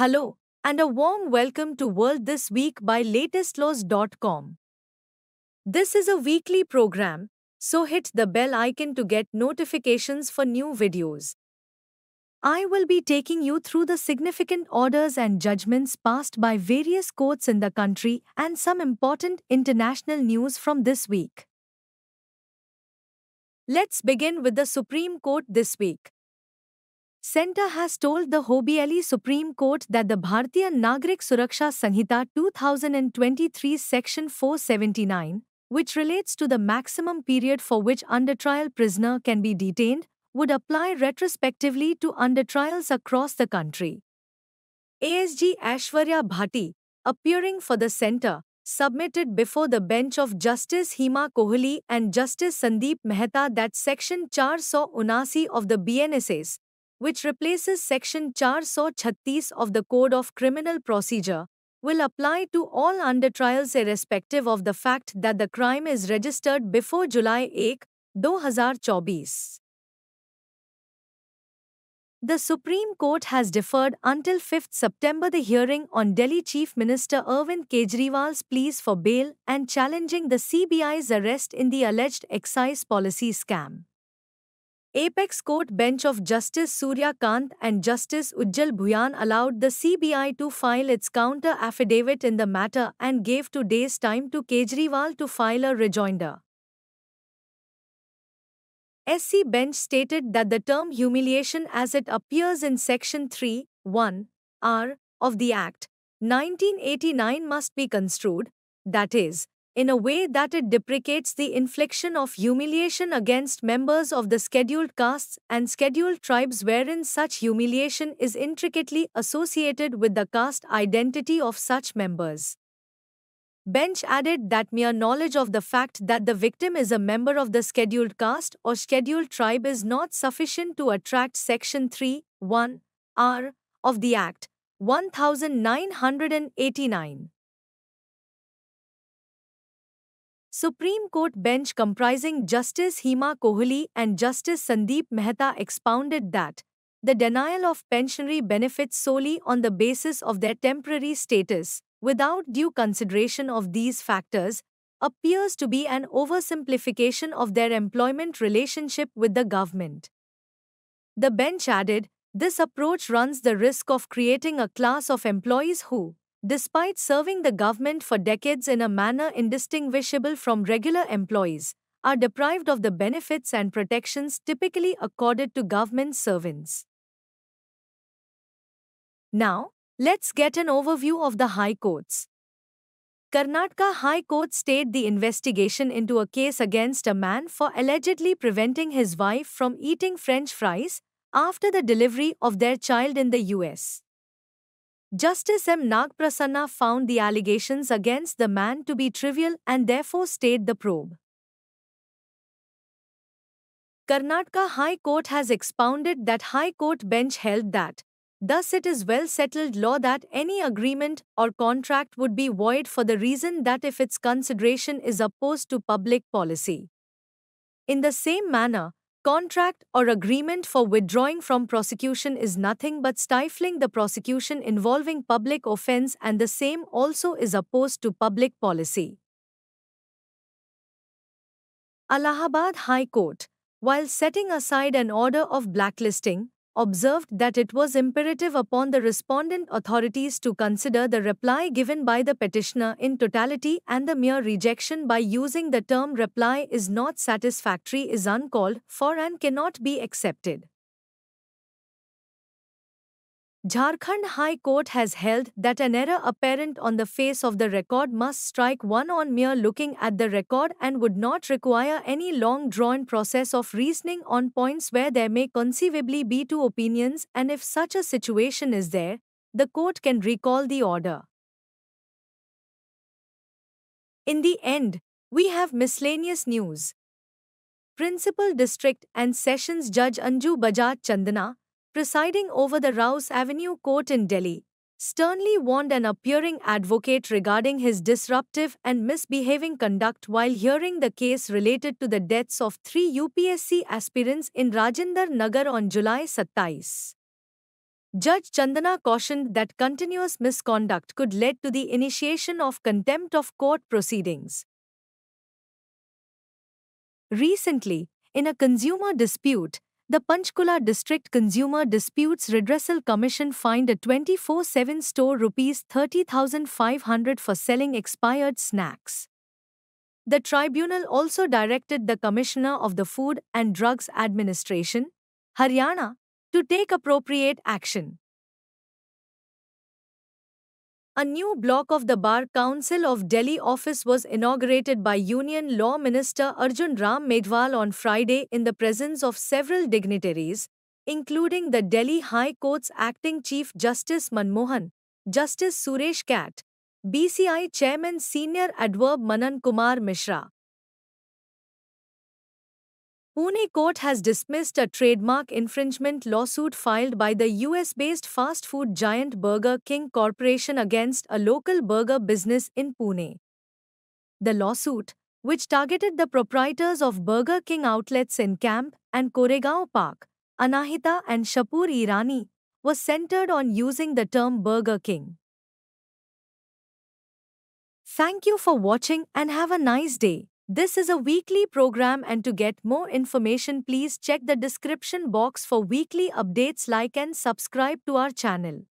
Hello, and a warm welcome to World This Week by LatestLaws.com. This is a weekly program, so hit the bell icon to get notifications for new videos. I will be taking you through the significant orders and judgments passed by various courts in the country and some important international news from this week. Let's begin with the Supreme Court this week. Centre has told the Hobieli Supreme Court that the Bharatiya Nagrik Suraksha Sanghita 2023 Section 479, which relates to the maximum period for which under-trial prisoner can be detained, would apply retrospectively to under-trials across the country. ASG Ashwarya Bharti, appearing for the centre, submitted before the bench of Justice Hima Kohli and Justice Sandeep Mehta that Section 479 of the BNSS, which replaces Section 436 of the Code of Criminal Procedure, will apply to all under trials irrespective of the fact that the crime is registered before July 1, 2024. The Supreme Court has deferred until 5 September the hearing on Delhi Chief Minister Arvind Kejriwal's pleas for bail and challenging the CBI's arrest in the alleged excise policy scam. Apex Court bench of Justice Surya Kant and Justice Ujjal Bhuyan allowed the CBI to file its counter affidavit in the matter and gave two days' time to Kejriwal to file a rejoinder. SC bench stated that the term humiliation as it appears in section 3 1 r of the act 1989 must be construed that is in a way that it deprecates the infliction of humiliation against members of the scheduled castes and scheduled tribes wherein such humiliation is intricately associated with the caste identity of such members. Bench added that mere knowledge of the fact that the victim is a member of the scheduled caste or scheduled tribe is not sufficient to attract Section 3, 1, R, of the Act, 1989. Supreme Court bench comprising Justice Hema Kohli and Justice Sandeep Mehta expounded that the denial of pensionary benefits solely on the basis of their temporary status, without due consideration of these factors, appears to be an oversimplification of their employment relationship with the government. The bench added, this approach runs the risk of creating a class of employees who, Despite serving the government for decades in a manner indistinguishable from regular employees, are deprived of the benefits and protections typically accorded to government servants. Now, let's get an overview of the High Courts. Karnataka High Court stayed the investigation into a case against a man for allegedly preventing his wife from eating French fries after the delivery of their child in the US. Justice M. Nagprasanna found the allegations against the man to be trivial and therefore stayed the probe. Karnataka High Court has expounded that High Court bench held that, thus it is well settled law that any agreement or contract would be void for the reason that if its consideration is opposed to public policy. In the same manner, Contract or agreement for withdrawing from prosecution is nothing but stifling the prosecution involving public offense, and the same also is opposed to public policy. Allahabad High Court, while setting aside an order of blacklisting, observed that it was imperative upon the respondent authorities to consider the reply given by the petitioner in totality and the mere rejection by using the term reply is not satisfactory is uncalled for and cannot be accepted. Jharkhand High Court has held that an error apparent on the face of the record must strike one on mere looking at the record and would not require any long drawn process of reasoning on points where there may conceivably be two opinions, and if such a situation is there, the court can recall the order. In the end, we have miscellaneous news. Principal District and Sessions Judge Anju Bajaj Chandana presiding over the Rouse Avenue court in Delhi, sternly warned an appearing advocate regarding his disruptive and misbehaving conduct while hearing the case related to the deaths of three UPSC aspirants in Rajinder Nagar on July 27. Judge Chandana cautioned that continuous misconduct could lead to the initiation of contempt of court proceedings. Recently, in a consumer dispute, the Panchkula District Consumer Disputes Redressal Commission fined a 24-7 store rupees 30,500 for selling expired snacks. The tribunal also directed the Commissioner of the Food and Drugs Administration, Haryana, to take appropriate action. A new block of the Bar Council of Delhi office was inaugurated by Union Law Minister Arjun Ram Medhwal on Friday in the presence of several dignitaries, including the Delhi High Court's Acting Chief Justice Manmohan, Justice Suresh Kat, BCI Chairman Senior Adverb Manan Kumar Mishra, Pune court has dismissed a trademark infringement lawsuit filed by the US based fast food giant Burger King Corporation against a local burger business in Pune. The lawsuit, which targeted the proprietors of Burger King outlets in Camp and Koregaon Park, Anahita and Shapur Irani, was centered on using the term Burger King. Thank you for watching and have a nice day. This is a weekly program and to get more information please check the description box for weekly updates like and subscribe to our channel.